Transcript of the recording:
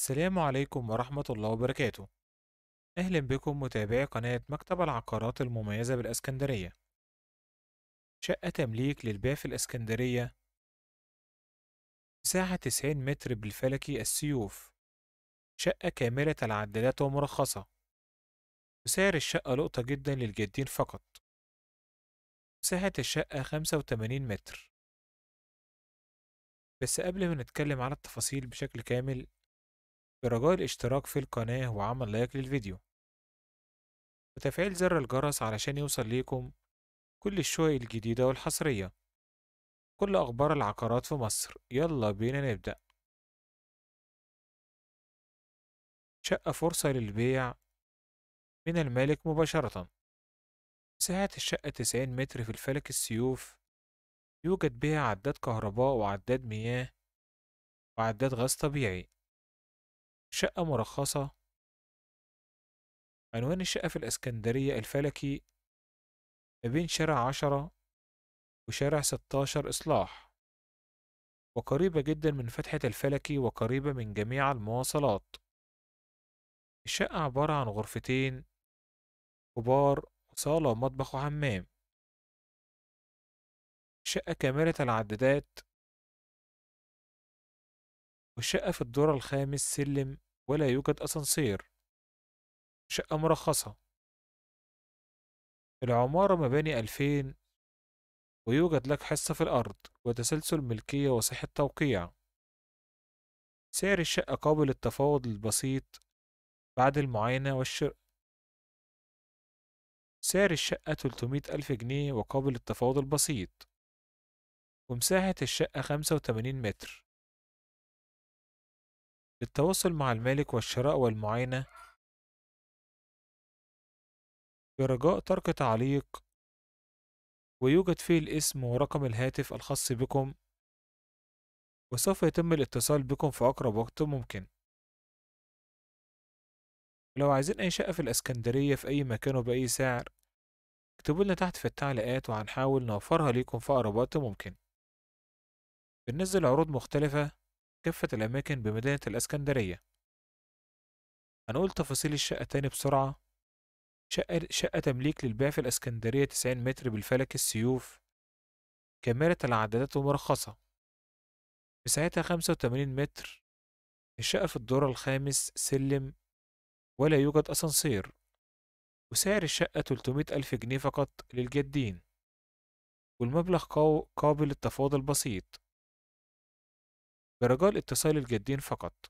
السلام عليكم ورحمة الله وبركاته أهلا بكم متابعي قناة مكتب العقارات المميزة بالإسكندرية شقة تمليك للبيع في الإسكندرية مساحة 90 متر بالفلكي السيوف شقة كاملة العدادات ومرخصة وسعر الشقة لقطة جدا للجادين فقط مساحة الشقة 85 متر بس قبل ما نتكلم على التفاصيل بشكل كامل برجاء الاشتراك في القناة وعمل لايك للفيديو وتفعيل زر الجرس علشان يوصل ليكم كل الشوي الجديدة والحصرية كل أخبار العقارات في مصر يلا بينا نبدأ شقة فرصة للبيع من المالك مباشرة مساحة الشقة 90 متر في الفلك السيوف يوجد بها عداد كهرباء وعداد مياه وعداد غاز طبيعي شقة مرخصة عنوان الشقة في الإسكندرية الفلكي ما بين شارع عشرة وشارع ستاشر إصلاح وقريبة جدا من فتحة الفلكي وقريبة من جميع المواصلات الشقة عبارة عن غرفتين كبار وصالة ومطبخ وحمام شقة كاملة العدادات والشقة في الدور الخامس سلم ولا يوجد أسانسير شقة مرخصة العمارة مباني ألفين ويوجد لك حصة في الأرض وتسلسل ملكية وصحة توقيع سعر الشقة قابل للتفاوض البسيط بعد المعاينة والشراء سعر الشقة تلتمية ألف جنيه وقابل للتفاوض البسيط ومساحة الشقة وتمانين متر للتواصل مع المالك والشراء والمعاينة برجاء ترك تعليق ويوجد فيه الاسم ورقم الهاتف الخاص بكم وسوف يتم الاتصال بكم في أقرب وقت ممكن لو عايزين أي شقة في الأسكندرية في أي مكان وبأي سعر اكتبوا لنا تحت في التعليقات وهنحاول نوفرها ليكم في أقرب وقت ممكن بننزل عروض مختلفة كافة الأماكن بمدينة الإسكندرية هنقول تفاصيل الشقة تاني بسرعة شقة, شقة تمليك للبيع في الإسكندرية تسعين متر بالفلك السيوف كاملة العدادات ومرخصة مساحتها وتمانين متر الشقة في الدور الخامس سلم ولا يوجد أسانسير وسعر الشقة تلتمية ألف جنيه فقط للجادين والمبلغ قابل للتفاضل بسيط برجاء الاتصال الجادين فقط